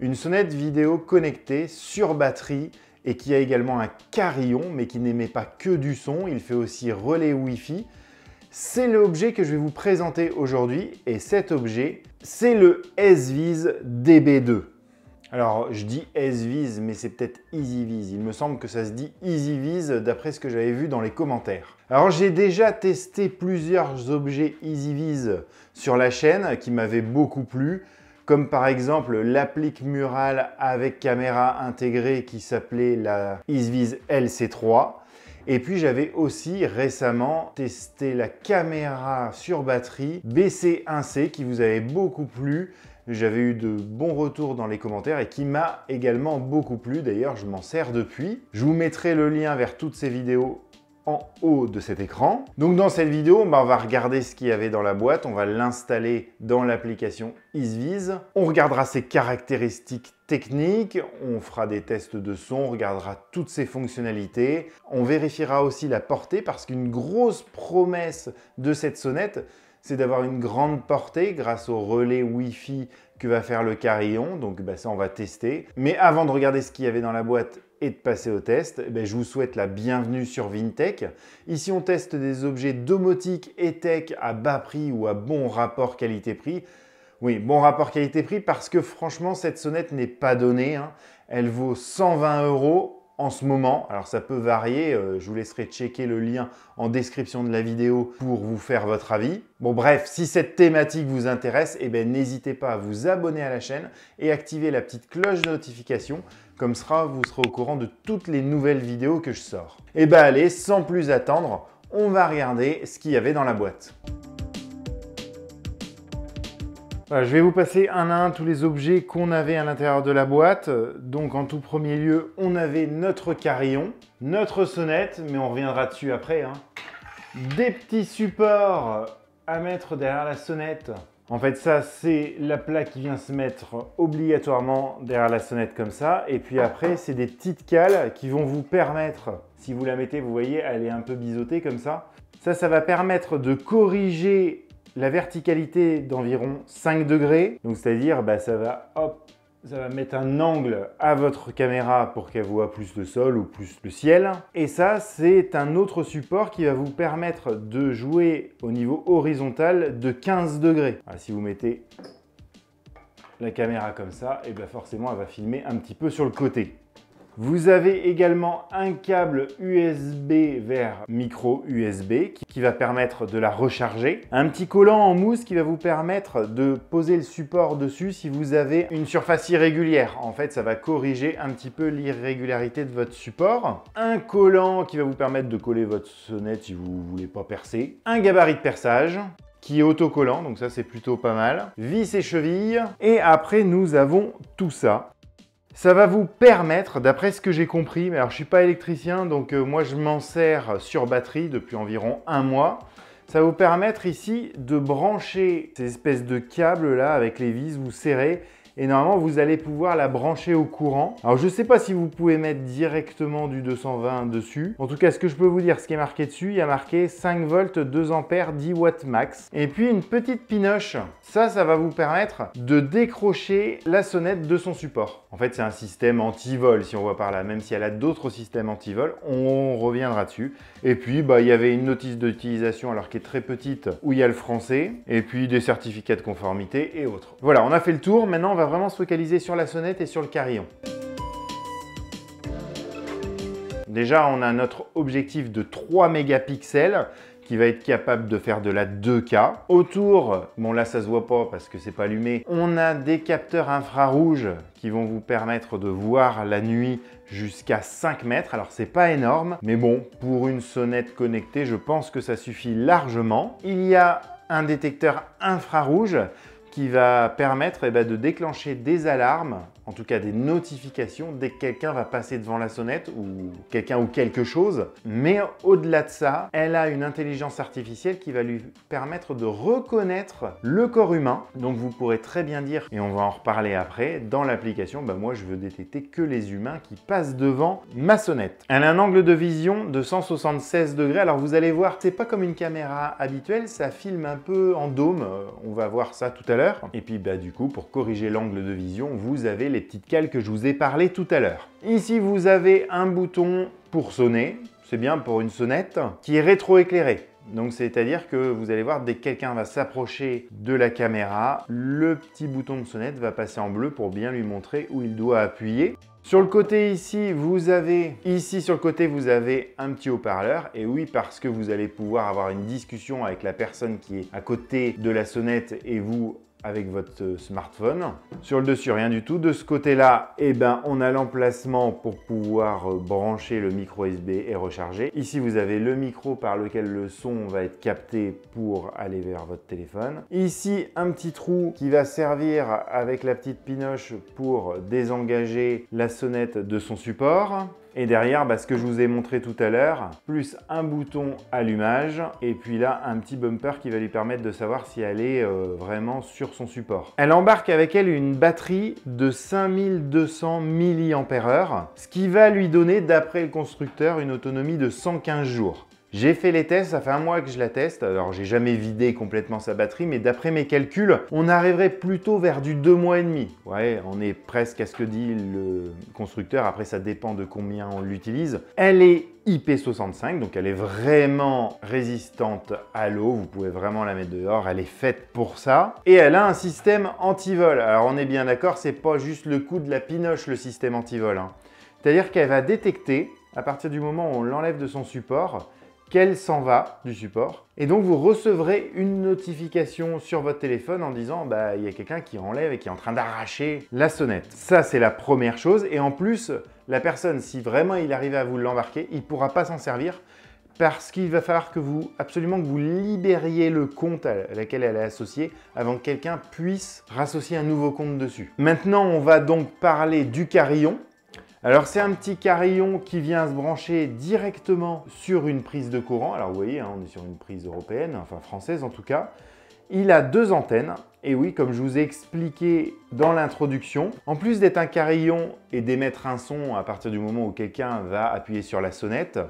une sonnette vidéo connectée sur batterie et qui a également un carillon, mais qui n'émet pas que du son, il fait aussi relais Wi-Fi. C'est l'objet que je vais vous présenter aujourd'hui, et cet objet, c'est le SVIS DB2. Alors, je dis SVIS, mais c'est peut-être EasyViz. Il me semble que ça se dit EasyViz d'après ce que j'avais vu dans les commentaires. Alors, j'ai déjà testé plusieurs objets EasyViz sur la chaîne qui m'avaient beaucoup plu comme par exemple l'applique murale avec caméra intégrée qui s'appelait la ISVIS LC3. Et puis j'avais aussi récemment testé la caméra sur batterie BC1C qui vous avait beaucoup plu. J'avais eu de bons retours dans les commentaires et qui m'a également beaucoup plu. D'ailleurs, je m'en sers depuis. Je vous mettrai le lien vers toutes ces vidéos en haut de cet écran. Donc dans cette vidéo, bah, on va regarder ce qu'il y avait dans la boîte, on va l'installer dans l'application ISVIS. On regardera ses caractéristiques techniques, on fera des tests de son, on regardera toutes ses fonctionnalités, on vérifiera aussi la portée parce qu'une grosse promesse de cette sonnette, c'est d'avoir une grande portée grâce au relais Wi-Fi que va faire le carillon. Donc bah, ça, on va tester. Mais avant de regarder ce qu'il y avait dans la boîte et de passer au test, eh ben, je vous souhaite la bienvenue sur Vintech. Ici, on teste des objets domotiques et tech à bas prix ou à bon rapport qualité-prix. Oui, bon rapport qualité-prix parce que franchement, cette sonnette n'est pas donnée. Hein. Elle vaut 120 euros en ce moment. Alors ça peut varier, euh, je vous laisserai checker le lien en description de la vidéo pour vous faire votre avis. Bon bref, si cette thématique vous intéresse, eh ben, n'hésitez pas à vous abonner à la chaîne et activer la petite cloche de notification. Comme ça, vous serez au courant de toutes les nouvelles vidéos que je sors. Et eh ben, allez, sans plus attendre, on va regarder ce qu'il y avait dans la boîte je vais vous passer un à un tous les objets qu'on avait à l'intérieur de la boîte. Donc en tout premier lieu, on avait notre carillon, notre sonnette, mais on reviendra dessus après. Hein. Des petits supports à mettre derrière la sonnette. En fait, ça, c'est la plaque qui vient se mettre obligatoirement derrière la sonnette comme ça. Et puis après, c'est des petites cales qui vont vous permettre, si vous la mettez, vous voyez, elle est un peu biseautée comme ça. Ça, ça va permettre de corriger la verticalité d'environ 5 degrés. Donc c'est-à-dire, bah, ça va hop, ça va mettre un angle à votre caméra pour qu'elle voit plus le sol ou plus le ciel. Et ça, c'est un autre support qui va vous permettre de jouer au niveau horizontal de 15 degrés. Ah, si vous mettez la caméra comme ça, et eh bien forcément elle va filmer un petit peu sur le côté. Vous avez également un câble USB vers micro USB qui va permettre de la recharger. Un petit collant en mousse qui va vous permettre de poser le support dessus si vous avez une surface irrégulière. En fait, ça va corriger un petit peu l'irrégularité de votre support. Un collant qui va vous permettre de coller votre sonnette si vous ne voulez pas percer. Un gabarit de perçage qui est autocollant, donc ça c'est plutôt pas mal. Vis et chevilles. Et après, nous avons tout ça ça va vous permettre, d'après ce que j'ai compris, mais alors je ne suis pas électricien, donc euh, moi je m'en sers sur batterie depuis environ un mois. Ça va vous permettre ici de brancher ces espèces de câbles là avec les vis, vous serrez et normalement vous allez pouvoir la brancher au courant. Alors je sais pas si vous pouvez mettre directement du 220 dessus. En tout cas ce que je peux vous dire, ce qui est marqué dessus, il y a marqué 5 volts, 2 ampères, 10 watts max. Et puis une petite pinoche, ça, ça va vous permettre de décrocher la sonnette de son support. En fait c'est un système anti-vol si on voit par là, même si elle a d'autres systèmes anti-vol, on reviendra dessus. Et puis bah, il y avait une notice d'utilisation alors qui est très petite où il y a le français et puis des certificats de conformité et autres. Voilà, on a fait le tour, maintenant on va vraiment se focaliser sur la sonnette et sur le carillon. Déjà, on a notre objectif de 3 mégapixels qui va être capable de faire de la 2K. Autour, bon là ça se voit pas parce que c'est pas allumé, on a des capteurs infrarouges qui vont vous permettre de voir la nuit jusqu'à 5 mètres. Alors c'est pas énorme, mais bon, pour une sonnette connectée, je pense que ça suffit largement. Il y a un détecteur infrarouge qui va permettre eh ben, de déclencher des alarmes en tout cas des notifications dès que quelqu'un va passer devant la sonnette ou quelqu'un ou quelque chose. Mais au-delà de ça, elle a une intelligence artificielle qui va lui permettre de reconnaître le corps humain. Donc vous pourrez très bien dire, et on va en reparler après, dans l'application, bah moi je veux détecter que les humains qui passent devant ma sonnette. Elle a un angle de vision de 176 degrés. Alors vous allez voir, c'est pas comme une caméra habituelle, ça filme un peu en dôme. Euh, on va voir ça tout à l'heure. Et puis bah du coup, pour corriger l'angle de vision, vous avez les les petites cales que je vous ai parlé tout à l'heure. Ici, vous avez un bouton pour sonner, c'est bien pour une sonnette, qui est rétro-éclairée. Donc c'est-à-dire que vous allez voir, dès que quelqu'un va s'approcher de la caméra, le petit bouton de sonnette va passer en bleu pour bien lui montrer où il doit appuyer. Sur le côté ici, vous avez ici sur le côté vous avez un petit haut-parleur et oui parce que vous allez pouvoir avoir une discussion avec la personne qui est à côté de la sonnette et vous avec votre euh, smartphone. Sur le dessus, rien du tout. De ce côté-là, eh ben, on a l'emplacement pour pouvoir euh, brancher le micro USB et recharger. Ici, vous avez le micro par lequel le son va être capté pour aller vers votre téléphone. Ici, un petit trou qui va servir avec la petite pinoche pour désengager la sonnette de son support. Et derrière, bah, ce que je vous ai montré tout à l'heure, plus un bouton allumage et puis là, un petit bumper qui va lui permettre de savoir si elle est euh, vraiment sur son support. Elle embarque avec elle une batterie de 5200 mAh, ce qui va lui donner, d'après le constructeur, une autonomie de 115 jours. J'ai fait les tests, ça fait un mois que je la teste, alors j'ai jamais vidé complètement sa batterie, mais d'après mes calculs, on arriverait plutôt vers du 2 mois et demi. Ouais, on est presque à ce que dit le constructeur, après ça dépend de combien on l'utilise. Elle est IP65, donc elle est vraiment résistante à l'eau, vous pouvez vraiment la mettre dehors, elle est faite pour ça. Et elle a un système anti-vol, alors on est bien d'accord, c'est pas juste le coup de la pinoche le système anti-vol. Hein. C'est-à-dire qu'elle va détecter, à partir du moment où on l'enlève de son support, qu'elle s'en va du support. Et donc vous recevrez une notification sur votre téléphone en disant bah il y a quelqu'un qui enlève et qui est en train d'arracher la sonnette. Ça c'est la première chose et en plus la personne si vraiment il arrive à vous l'embarquer, il pourra pas s'en servir parce qu'il va falloir que vous absolument que vous libériez le compte à laquelle elle est associée avant que quelqu'un puisse rassocier un nouveau compte dessus. Maintenant, on va donc parler du carillon alors c'est un petit carillon qui vient se brancher directement sur une prise de courant. Alors vous voyez, hein, on est sur une prise européenne, enfin française en tout cas. Il a deux antennes, et oui, comme je vous ai expliqué dans l'introduction, en plus d'être un carillon et d'émettre un son à partir du moment où quelqu'un va appuyer sur la sonnette,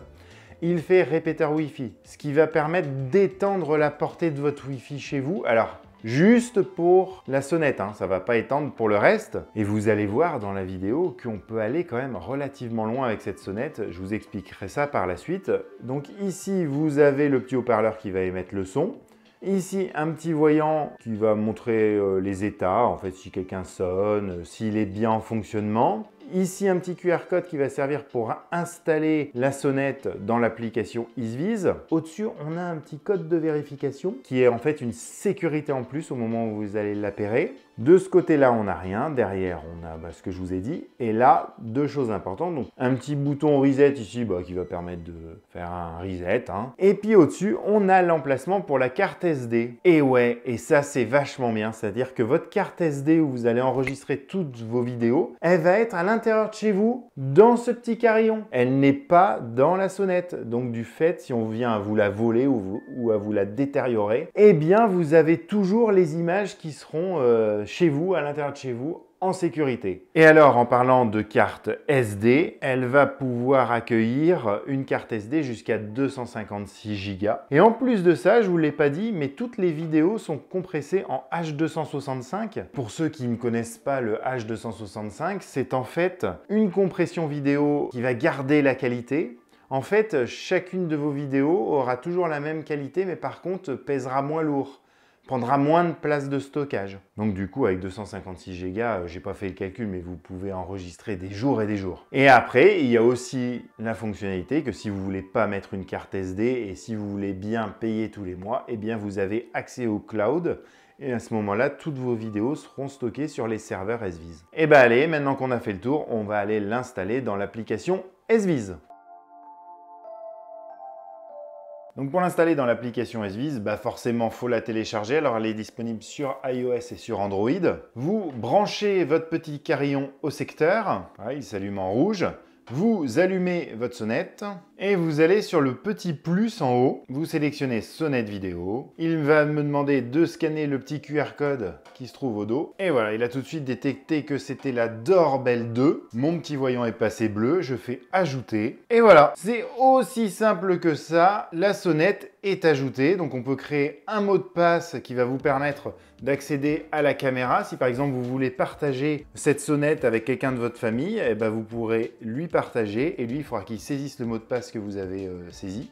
il fait répéteur Wi-Fi, ce qui va permettre d'étendre la portée de votre Wi-Fi chez vous. Alors, juste pour la sonnette, ça hein. ça va pas étendre pour le reste. Et vous allez voir dans la vidéo qu'on peut aller quand même relativement loin avec cette sonnette, je vous expliquerai ça par la suite. Donc ici, vous avez le petit haut-parleur qui va émettre le son. Ici, un petit voyant qui va montrer euh, les états, en fait, si quelqu'un sonne, euh, s'il est bien en fonctionnement. Ici, un petit QR code qui va servir pour installer la sonnette dans l'application EaseViz. Au-dessus, on a un petit code de vérification qui est en fait une sécurité en plus au moment où vous allez l'appairer. De ce côté-là, on n'a rien. Derrière, on a bah, ce que je vous ai dit. Et là, deux choses importantes. Donc, un petit bouton reset ici bah, qui va permettre de faire un reset. Hein. Et puis au-dessus, on a l'emplacement pour la carte SD. Et ouais, et ça, c'est vachement bien. C'est-à-dire que votre carte SD où vous allez enregistrer toutes vos vidéos, elle va être à l'intérieur de chez vous, dans ce petit carillon. Elle n'est pas dans la sonnette. Donc du fait, si on vient à vous la voler ou, à vous la détériorer, eh bien vous avez toujours les images qui seront euh, chez vous, à l'intérieur de chez vous, en sécurité. Et alors, en parlant de carte SD, elle va pouvoir accueillir une carte SD jusqu'à 256 Go. Et en plus de ça, je vous l'ai pas dit, mais toutes les vidéos sont compressées en H265. Pour ceux qui ne connaissent pas le H265, c'est en fait une compression vidéo qui va garder la qualité, en fait, chacune de vos vidéos aura toujours la même qualité, mais par contre pèsera moins lourd prendra moins de place de stockage. Donc du coup, avec 256 Go, euh, j'ai pas fait le calcul, mais vous pouvez enregistrer des jours et des jours. Et après, il y a aussi la fonctionnalité que si vous voulez pas mettre une carte SD et si vous voulez bien payer tous les mois, eh bien vous avez accès au cloud. Et à ce moment-là, toutes vos vidéos seront stockées sur les serveurs SViz. Et eh bien allez, maintenant qu'on a fait le tour, on va aller l'installer dans l'application SViz. Donc pour l'installer dans l'application SVIS, bah forcément faut la télécharger. Alors elle est disponible sur iOS et sur Android. Vous branchez votre petit carillon au secteur, il s'allume en rouge. Vous allumez votre sonnette et vous allez sur le petit plus en haut. Vous sélectionnez sonnette vidéo. Il va me demander de scanner le petit QR code qui se trouve au dos. Et voilà, il a tout de suite détecté que c'était la Dorbel 2. Mon petit voyant est passé bleu. Je fais ajouter. Et voilà, c'est aussi simple que ça. La sonnette ajouté. Donc on peut créer un mot de passe qui va vous permettre d'accéder à la caméra. Si par exemple vous voulez partager cette sonnette avec quelqu'un de votre famille, et eh ben vous pourrez lui partager et lui il faudra qu'il saisisse le mot de passe que vous avez euh, saisi.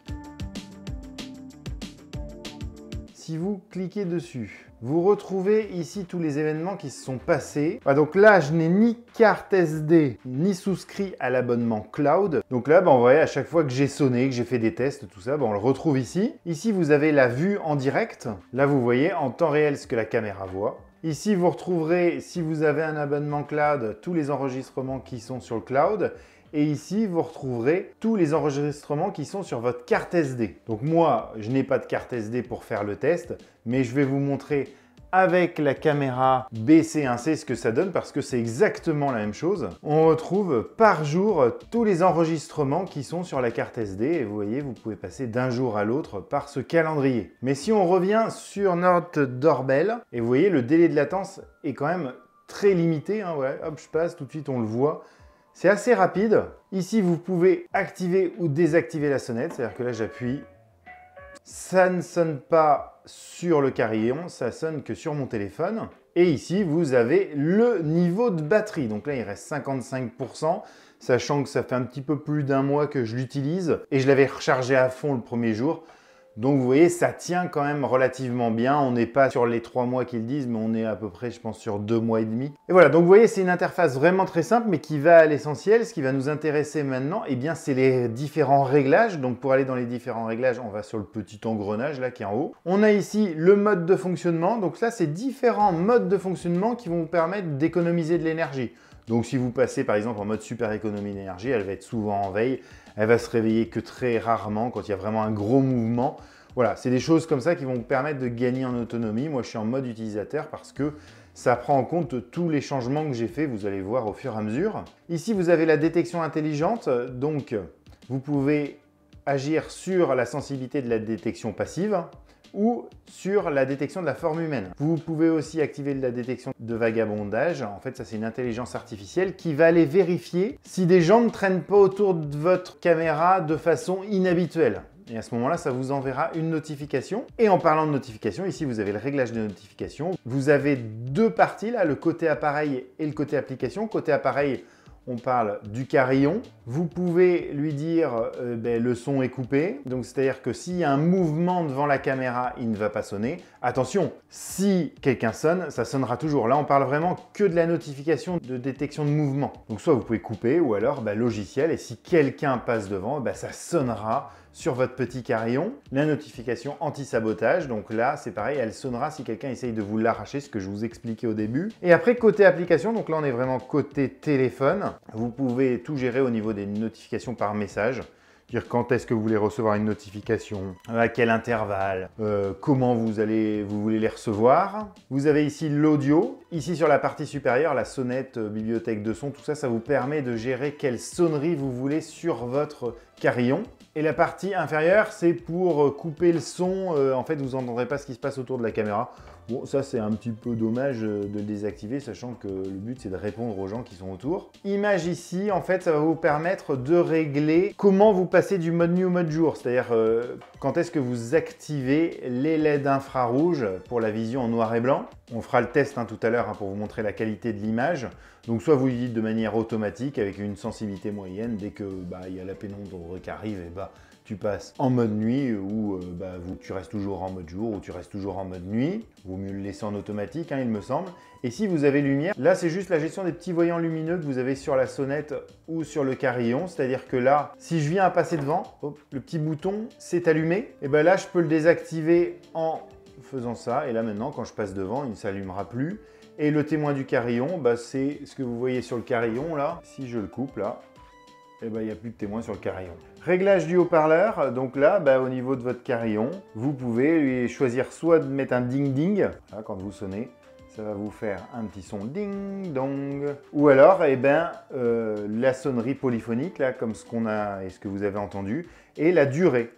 Si vous cliquez dessus, vous retrouvez ici tous les événements qui se sont passés. Ah, donc là, je n'ai ni carte SD, ni souscrit à l'abonnement cloud. Donc là, on bah, voit à chaque fois que j'ai sonné, que j'ai fait des tests, tout ça, bah, on le retrouve ici. Ici, vous avez la vue en direct. Là, vous voyez en temps réel ce que la caméra voit. Ici, vous retrouverez, si vous avez un abonnement cloud, tous les enregistrements qui sont sur le cloud. Et ici, vous retrouverez tous les enregistrements qui sont sur votre carte SD. Donc moi, je n'ai pas de carte SD pour faire le test, mais je vais vous montrer avec la caméra BC1C ce que ça donne parce que c'est exactement la même chose. On retrouve par jour tous les enregistrements qui sont sur la carte SD et vous voyez vous pouvez passer d'un jour à l'autre par ce calendrier. Mais si on revient sur notre Dorbel, et vous voyez le délai de latence est quand même très limité. Hein, hop je passe tout de suite on le voit. C'est assez rapide. Ici vous pouvez activer ou désactiver la sonnette, c'est-à-dire que là j'appuie, ça ne sonne pas sur le carillon, ça sonne que sur mon téléphone. Et ici, vous avez le niveau de batterie. Donc là, il reste 55%, sachant que ça fait un petit peu plus d'un mois que je l'utilise. Et je l'avais rechargé à fond le premier jour. Donc vous voyez, ça tient quand même relativement bien. On n'est pas sur les trois mois qu'ils disent, mais on est à peu près, je pense, sur deux mois et demi. Et voilà, donc vous voyez, c'est une interface vraiment très simple, mais qui va à l'essentiel. Ce qui va nous intéresser maintenant, eh bien, c'est les différents réglages. Donc pour aller dans les différents réglages, on va sur le petit engrenage là qui est en haut. On a ici le mode de fonctionnement. Donc ça, c'est différents modes de fonctionnement qui vont vous permettre d'économiser de l'énergie. Donc si vous passez par exemple en mode super économie d'énergie, elle va être souvent en veille, elle va se réveiller que très rarement quand il y a vraiment un gros mouvement. Voilà, c'est des choses comme ça qui vont vous permettre de gagner en autonomie. Moi, je suis en mode utilisateur parce que ça prend en compte tous les changements que j'ai faits, vous allez voir au fur et à mesure. Ici, vous avez la détection intelligente, donc vous pouvez agir sur la sensibilité de la détection passive ou sur la détection de la forme humaine. Vous pouvez aussi activer la détection de vagabondage. En fait, ça c'est une intelligence artificielle qui va aller vérifier si des gens ne traînent pas autour de votre caméra de façon inhabituelle. Et à ce moment-là, ça vous enverra une notification. Et en parlant de notification, ici vous avez le réglage des notifications. Vous avez deux parties là, le côté appareil et le côté application. Côté appareil, on parle du carillon. Vous pouvez lui dire euh, ben, le son est coupé. Donc c'est-à-dire que s'il y a un mouvement devant la caméra, il ne va pas sonner. Attention, si quelqu'un sonne, ça sonnera toujours. Là, on parle vraiment que de la notification de détection de mouvement. Donc soit vous pouvez couper ou alors ben, logiciel et si quelqu'un passe devant, ben, ça sonnera sur votre petit carillon. La notification anti-sabotage, donc là c'est pareil, elle sonnera si quelqu'un essaye de vous l'arracher, ce que je vous expliquais au début. Et après côté application, donc là on est vraiment côté téléphone, vous pouvez tout gérer au niveau des notifications par message dire quand est-ce que vous voulez recevoir une notification, à quel intervalle, euh, comment vous, allez, vous voulez les recevoir. Vous avez ici l'audio. Ici sur la partie supérieure, la sonnette, euh, bibliothèque de son, tout ça, ça vous permet de gérer quelle sonnerie vous voulez sur votre carillon. Et la partie inférieure, c'est pour euh, couper le son. Euh, en fait, vous n'entendrez pas ce qui se passe autour de la caméra. Bon, ça, c'est un petit peu dommage euh, de le désactiver, sachant que le but, c'est de répondre aux gens qui sont autour. Image ici, en fait, ça va vous permettre de régler comment vous passez du mode nuit au mode jour. C'est-à-dire, quand est-ce que vous activez les LED infrarouges pour la vision en noir et blanc. On fera le test hein, tout à l'heure hein, pour vous montrer la qualité de l'image. Donc soit vous dites de manière automatique avec une sensibilité moyenne, dès que bah, il y a la pénombre qui arrive, et bah tu passes en mode nuit ou euh, bah, vous, tu restes toujours en mode jour ou tu restes toujours en mode nuit. Vaut mieux le laisser en automatique, hein, il me semble. Et si vous avez lumière, là c'est juste la gestion des petits voyants lumineux que vous avez sur la sonnette ou sur le carillon. C'est-à-dire que là, si je viens à passer devant, le petit bouton s'est allumé. Et bien là, je peux le désactiver en faisant ça. Et là maintenant, quand je passe devant, il ne s'allumera plus. Et le témoin du carillon, bah, c'est ce que vous voyez sur le carillon là. Si je le coupe là, eh ben, il n'y a plus de témoin sur le carillon. Réglage du haut-parleur, donc là, bah, au niveau de votre carillon, vous pouvez choisir soit de mettre un ding-ding, quand vous sonnez, ça va vous faire un petit son ding dong. Ou alors, eh ben, euh, la sonnerie polyphonique, là, comme ce qu'on a et ce que vous avez entendu, et la durée.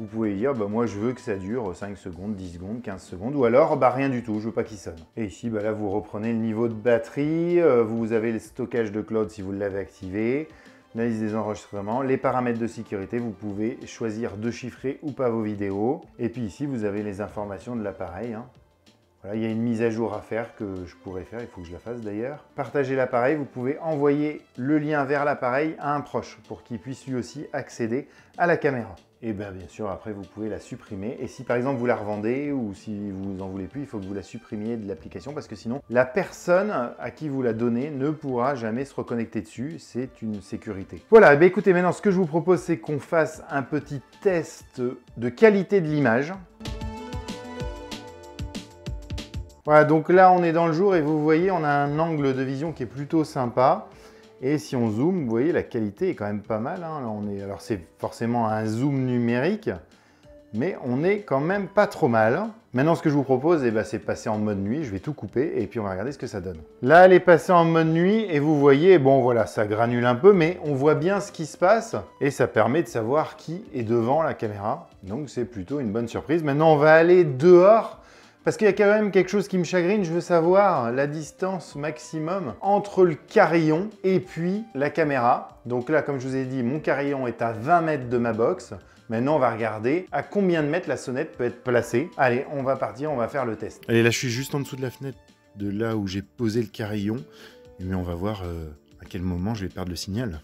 Vous pouvez dire, bah, moi je veux que ça dure 5 secondes, 10 secondes, 15 secondes, ou alors bah, rien du tout, je veux pas qu'il sonne. Et ici, bah, là, vous reprenez le niveau de batterie, euh, vous avez le stockage de cloud si vous l'avez activé, L'analyse des enregistrements, les paramètres de sécurité, vous pouvez choisir de chiffrer ou pas vos vidéos. Et puis ici, vous avez les informations de l'appareil. Hein. Voilà, il y a une mise à jour à faire que je pourrais faire, il faut que je la fasse d'ailleurs. Partager l'appareil, vous pouvez envoyer le lien vers l'appareil à un proche pour qu'il puisse lui aussi accéder à la caméra et eh bien bien sûr après vous pouvez la supprimer. Et si par exemple vous la revendez ou si vous en voulez plus, il faut que vous la supprimiez de l'application parce que sinon la personne à qui vous la donnez ne pourra jamais se reconnecter dessus. C'est une sécurité. Voilà, et eh bien écoutez maintenant ce que je vous propose c'est qu'on fasse un petit test de qualité de l'image. Voilà, donc là on est dans le jour et vous voyez on a un angle de vision qui est plutôt sympa. Et si on zoome, vous voyez, la qualité est quand même pas mal. Hein. Là, on est... Alors c'est forcément un zoom numérique, mais on est quand même pas trop mal. Maintenant, ce que je vous propose, eh ben, c'est passer en mode nuit. Je vais tout couper et puis on va regarder ce que ça donne. Là, elle est passée en mode nuit et vous voyez, bon voilà, ça granule un peu, mais on voit bien ce qui se passe et ça permet de savoir qui est devant la caméra. Donc, c'est plutôt une bonne surprise. Maintenant, on va aller dehors parce qu'il y a quand même quelque chose qui me chagrine, je veux savoir la distance maximum entre le carillon et puis la caméra. Donc là, comme je vous ai dit, mon carillon est à 20 mètres de ma box. Maintenant, on va regarder à combien de mètres la sonnette peut être placée. Allez, on va partir, on va faire le test. Allez, là, je suis juste en dessous de la fenêtre de là où j'ai posé le carillon. Mais on va voir euh, à quel moment je vais perdre le signal.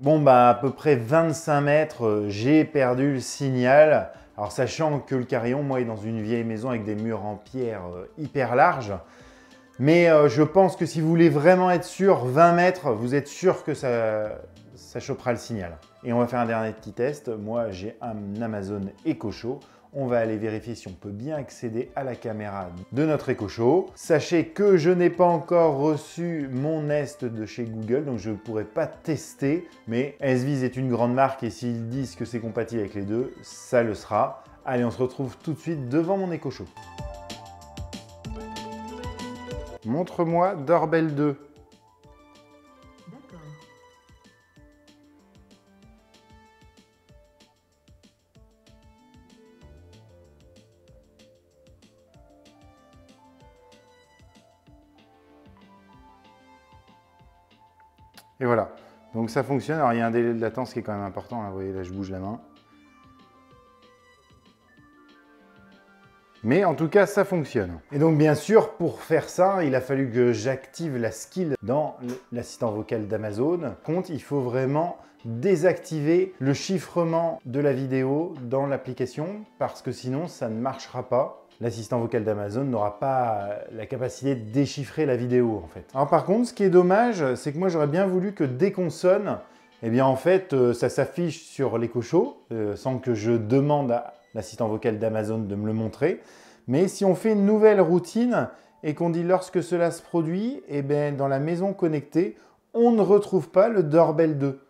Bon, bah, à peu près 25 mètres, euh, j'ai perdu le signal. Alors, sachant que le carillon, moi, est dans une vieille maison avec des murs en pierre euh, hyper larges. Mais euh, je pense que si vous voulez vraiment être sûr, 20 mètres, vous êtes sûr que ça, ça chopera le signal. Et on va faire un dernier petit test. Moi, j'ai un Amazon Echo on va aller vérifier si on peut bien accéder à la caméra de notre Echo Show. Sachez que je n'ai pas encore reçu mon Nest de chez Google, donc je ne pourrai pas tester. Mais SVIS est une grande marque et s'ils disent que c'est compatible avec les deux, ça le sera. Allez, on se retrouve tout de suite devant mon Echo Show. Montre-moi Dorbel 2. ça fonctionne. Alors il y a un délai de latence qui est quand même important. Là, vous voyez, là je bouge la main. Mais en tout cas, ça fonctionne. Et donc, bien sûr, pour faire ça, il a fallu que j'active la skill dans l'assistant vocal d'Amazon. Compte, il faut vraiment désactiver le chiffrement de la vidéo dans l'application parce que sinon, ça ne marchera pas l'assistant vocal d'Amazon n'aura pas la capacité de déchiffrer la vidéo en fait. Alors par contre, ce qui est dommage, c'est que moi j'aurais bien voulu que dès qu'on sonne, eh bien en fait euh, ça s'affiche sur l'écho show euh, sans que je demande à l'assistant vocal d'Amazon de me le montrer. Mais si on fait une nouvelle routine et qu'on dit lorsque cela se produit, eh bien dans la maison connectée, on ne retrouve pas le doorbell 2.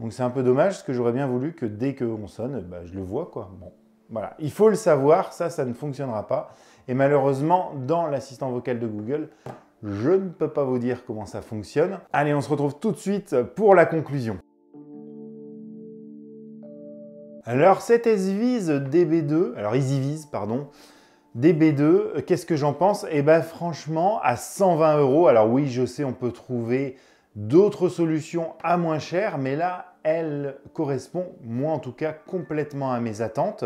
Donc c'est un peu dommage, parce que j'aurais bien voulu que dès qu'on sonne, eh ben, je le vois quoi. Bon. Voilà, il faut le savoir, ça, ça ne fonctionnera pas. Et malheureusement, dans l'assistant vocal de Google, je ne peux pas vous dire comment ça fonctionne. Allez, on se retrouve tout de suite pour la conclusion. Alors, cet SVise DB2, alors EasyVise, pardon, DB2, qu'est-ce que j'en pense Eh bien, franchement, à 120 euros, alors oui, je sais, on peut trouver d'autres solutions à moins cher, mais là, elle correspond, moi en tout cas, complètement à mes attentes.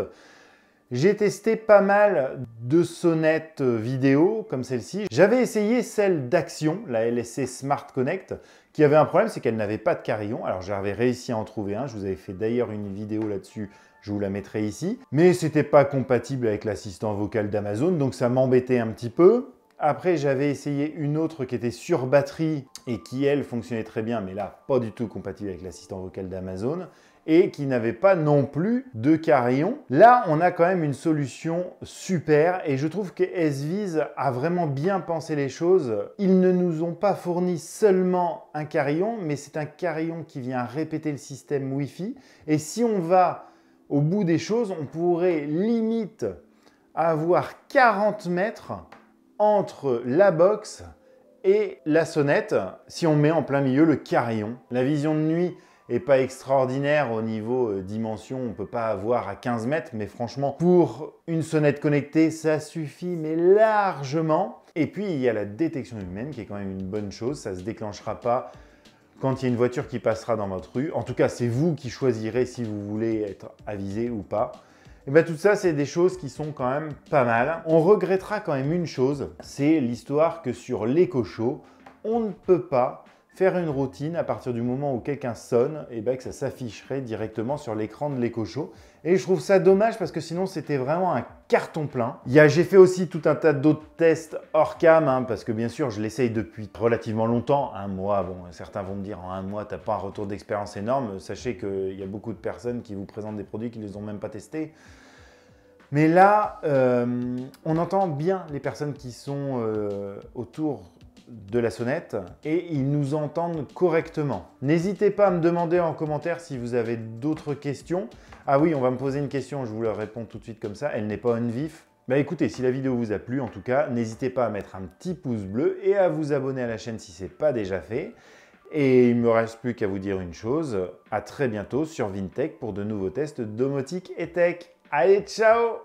J'ai testé pas mal de sonnettes vidéo comme celle-ci. J'avais essayé celle d'Action, la LSC Smart Connect, qui avait un problème, c'est qu'elle n'avait pas de carillon. Alors j'avais réussi à en trouver un, je vous avais fait d'ailleurs une vidéo là-dessus, je vous la mettrai ici. Mais ce n'était pas compatible avec l'assistant vocal d'Amazon, donc ça m'embêtait un petit peu. Après, j'avais essayé une autre qui était sur batterie et qui, elle, fonctionnait très bien, mais là, pas du tout compatible avec l'assistant vocal d'Amazon et qui n'avait pas non plus de carillon. Là, on a quand même une solution super et je trouve que S-Vise a vraiment bien pensé les choses. Ils ne nous ont pas fourni seulement un carillon, mais c'est un carillon qui vient répéter le système Wi-Fi. Et si on va au bout des choses, on pourrait limite avoir 40 mètres entre la box et la sonnette si on met en plein milieu le carillon. La vision de nuit est pas extraordinaire au niveau euh, dimension, on peut pas avoir à 15 mètres, mais franchement, pour une sonnette connectée, ça suffit, mais largement. Et puis, il y a la détection humaine qui est quand même une bonne chose, ça se déclenchera pas quand il y a une voiture qui passera dans votre rue. En tout cas, c'est vous qui choisirez si vous voulez être avisé ou pas. Et eh bien tout ça, c'est des choses qui sont quand même pas mal. On regrettera quand même une chose, c'est l'histoire que sur les cochons, on ne peut pas une routine à partir du moment où quelqu'un sonne, et eh ben que ça s'afficherait directement sur l'écran de l'éco-show. Et je trouve ça dommage parce que sinon c'était vraiment un carton plein. il J'ai fait aussi tout un tas d'autres tests hors cam, hein, parce que bien sûr je l'essaye depuis relativement longtemps, un mois, bon certains vont me dire en un mois t'as pas un retour d'expérience énorme, sachez qu'il y a beaucoup de personnes qui vous présentent des produits qui ne les ont même pas testés. Mais là, euh, on entend bien les personnes qui sont euh, autour de la sonnette et ils nous entendent correctement. N'hésitez pas à me demander en commentaire si vous avez d'autres questions. Ah oui, on va me poser une question, je vous la réponds tout de suite comme ça, elle n'est pas une vif. Bah écoutez, si la vidéo vous a plu en tout cas, n'hésitez pas à mettre un petit pouce bleu et à vous abonner à la chaîne si ce n'est pas déjà fait. Et il me reste plus qu'à vous dire une chose, à très bientôt sur Vintech pour de nouveaux tests domotiques et tech. Allez, ciao